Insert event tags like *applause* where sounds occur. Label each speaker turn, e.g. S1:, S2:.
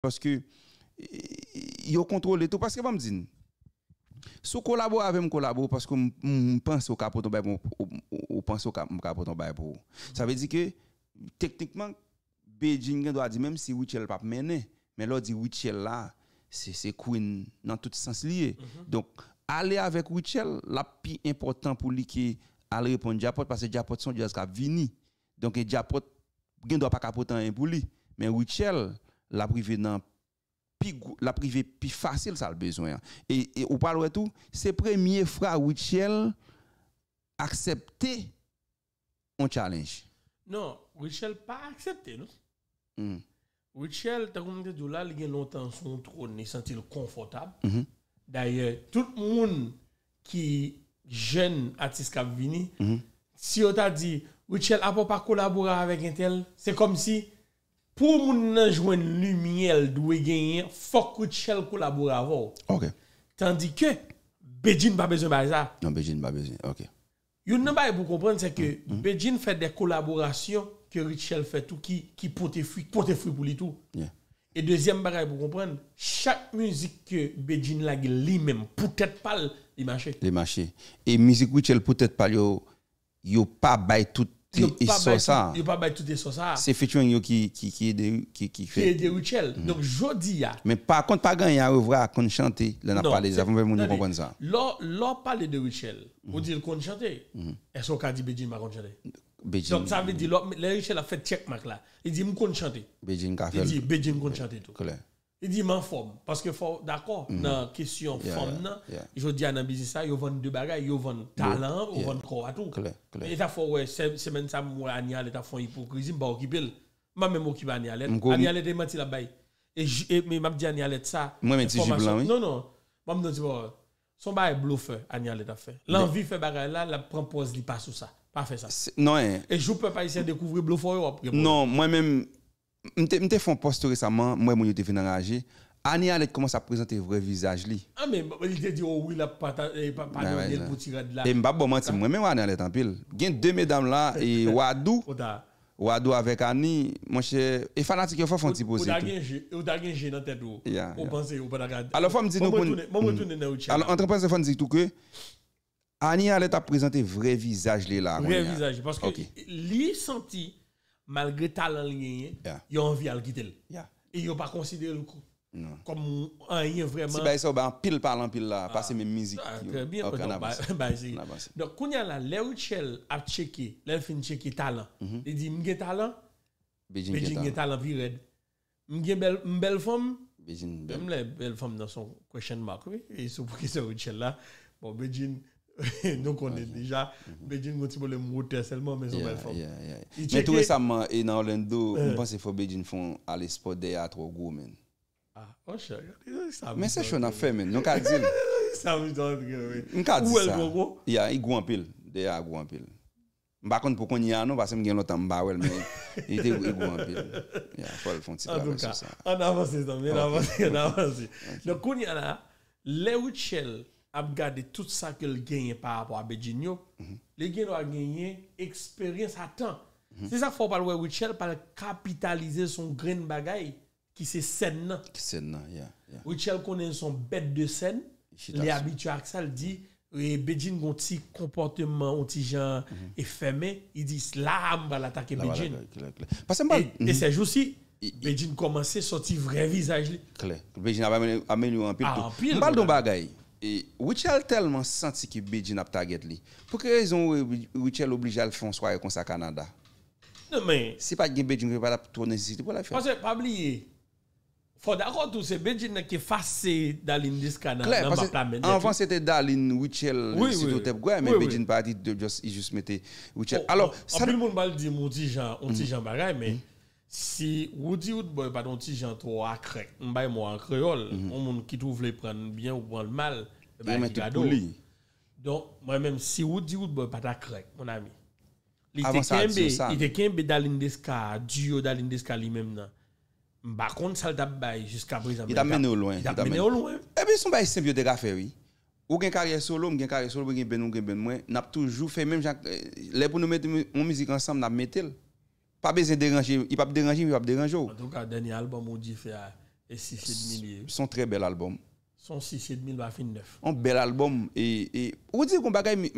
S1: Parce que ils ont contrôlé tout. Parce que, je me si je collabore avec moi, collabore parce que je pense au tomber je pense au cas pour Ça veut dire que, techniquement, Beijing doit dire, même si Wichel pas mené, mais l'autre dit Wichel là, c'est Queen dans tout sens lié. Mhm. Donc, aller avec Wichel, la plus important pour lui qui aller répondre Japot, parce que Japot son sont qui Donc, Japot, ne doit pas capoter un pour lui. Mais Wichel, la privée non la privée plus facile ça le besoin et, on parle parle tout c'est premier frère Richel accepter un challenge
S2: non Richel pas accepté non mm. Richel t'as comme de là il y a longtemps son trône il confortable hmm. d'ailleurs tout le monde qui jeune artiste qui hmm. si on t'a dit Richel a pas collaborer avec un tel c'est comme si pour mon jouer une lumière il gagner faut que chel collabore avec OK tandis que Beijing pas besoin de ça non Beijing pas besoin OK Yon nan pour comprendre c'est que mm, mm. Beijing fait des collaborations que Richel fait tout qui qui fruit pour lui tout Et deuxième bagaille pour comprendre, chaque musique que Beijing la lui-même, peut-être pas les marchés.
S1: Les marchés. Et musique Richel peut-être pas yo, yo pas tout. Et ça, ça. Il
S2: pas bail tout ça ça. C'est
S1: featuring qui qui qui est qui qui fait. Qui est de
S2: Richel. Mhm. Donc jodi a.
S1: Mais par contre pas gagner à revoir à qu'on chanter, là a parlé avant même nous comprendre ça.
S2: Lors lors parler de Richel, on mhm. dit qu'on chanter. Mhm. Est-ce qu'on dit Beijing m'a chanter? Beijing. Donc ça veut dire le Richel a fait check mark là. Il dit me qu'on chanter.
S1: Beijing a Il dit
S2: Beijing qu'on chanter tout. Clair. Il dit, ma forme. Parce que, d'accord, mhm. dans la question forme, je dis à un business, ils vendent deux bagages, ils vendent talent, ils vendent corps à tout. Et ça fait, ouais, semaine ça, moi, Anial, ils font hypocrisie, je m'occupe. Moi, même, m'occupe Anial. Anial est menti là-bas. Et mais suis dit Anial, ça. Moi, mais tu blanc, Non, non. Moi, me dis, son bail est bluffeur, Anial a fait. L'envie fait bagage là, la prend pause, il passe sur ça. Pas fait ça. Non, hein. Et je peux pas essayer de découvrir bluffeur. Non, moi-même.
S1: Mte fon poste resaman, mwen mwen yo te vina reage, Ani Alek koman sa prezante vre vizaj li.
S2: A men, mwen te di yo wila pata, e pa ne wane ane pou tirad la. E
S1: mba bon mwati mwen, mwen mwen ane alek anpil.
S2: Gen de medam la, e wadou,
S1: wadou avek Ani, mwen che, e fanatik yo fwa fon tipo zi tou.
S2: Ou da genje nan tèd ou, ou panze ou panagade. A lo fwa mdizi nou pon, mwen mwen toune nan ou tchara. A lo
S1: antrepanse fwa mdizi tou ke, Ani Alek a prezante vre vizaj li ah, oh, la. Eh, eh,
S2: bon *laughs* vre oh. hmm. vizaj malgré talent lié, yeah. ils ont envie de le quitter. Yeah. Et ils n'ont pas considéré le coup. Non. Comme rien vraiment. Si ça,
S1: en pile par en pile là, ah. passer mes musiques. Ah, très bien. Okay, donc,
S2: donc, quand y a là, Léouchel a checké, il a fini checker talent. Mhm. Il dit, j'ai talent. Beijing est talent viré. J'ai une belle femme. Beijing belle. belle femme dans son question mark, oui. Et c'est pour qui ça, Léouchel là. Bon, Beijing. Nou konen dija Bejin kon ti pou le mwote selman Men tou e sa
S1: man e nan Olendo Mwen se fo Bejin fon Ale spot deyatro go men
S2: Mwen se shon
S1: a fe men Mwen ka di
S2: sa Mwen ka di sa
S1: Ya iguan pil Mbakon pou konye anon Mwen se mgen lotan mba wel men Ya fol fon ti la men sou sa
S2: An avansi No konye anan Le wichel a regardé tout ça qu'elle gagne par rapport à Beginio, mm -hmm. les gens expérience à temps. Mm-hmm. C'est ça qu'il faut parler de Richel pour capitaliser son grain bagaille qui c'est scène. Qui scène, Richel connaît son bête de scène, il est habitué à ça, il dit et Beijing a un petit comportement, un petit genre mm-hmm. effémé. Ils disent l'âme va l'attaquer Parce que et, mm-hmm. ces jours-ci, Beijing commençait à sortir vrai visage.
S1: Claire. Beijing a amélioré un peu. Ah, pile. Je parle d'un bagaille et Richel tellement senti que Beijing a target lui. Pour quelle raison Richel oblige à le faire soirée comme ça Canada Non mais c'est pas que Beijing pas trop ici pour la faire. Parce
S2: que pas oublier faut d'accord tout c'est Beijing qui est facé Dalin Discana dans ma planète. Avant
S1: c'était Dalin Richel oui, si tout est mais Beijing pas dit de
S2: juste juste mettre Richel. Oh, oh, Alors oh, ça tout le monde va dire mon petit Jean, on petit mhm. Jean bagaille mais mhm. Si wou di wou dbo paton ti jantou akrek, mbay mwen kreol, mwen mhm. moun ki tou vle pren bien ou bran mal, e mwen mwen te pou li. Don mwen menm, si wou di wou dbo pat akrek, mwen ami, li te kenbe, li te kenbe dal indeska, duyo dal indeska li menm nan, mbakon sal tap bayi jiska brisa menm nan. I tap mene ou lwen. I tap mene ou
S1: lwen. Eh Ebe son bayi sempyo de ga fewi, ou gen karye solom, gen karye solom gen ben ou gen ben mwen, nap toujou fe menm jan, eh, le pou nou met mwen mizik ansam nap metel. pas besoin de déranger, il pas déranger, il pas déranger. En
S2: tout cas, dernier album on dit fait et 6
S1: 000. Son très bel album.
S2: Son 6 000 va finir neuf.
S1: Un bel album et et on dit qu'on bagaille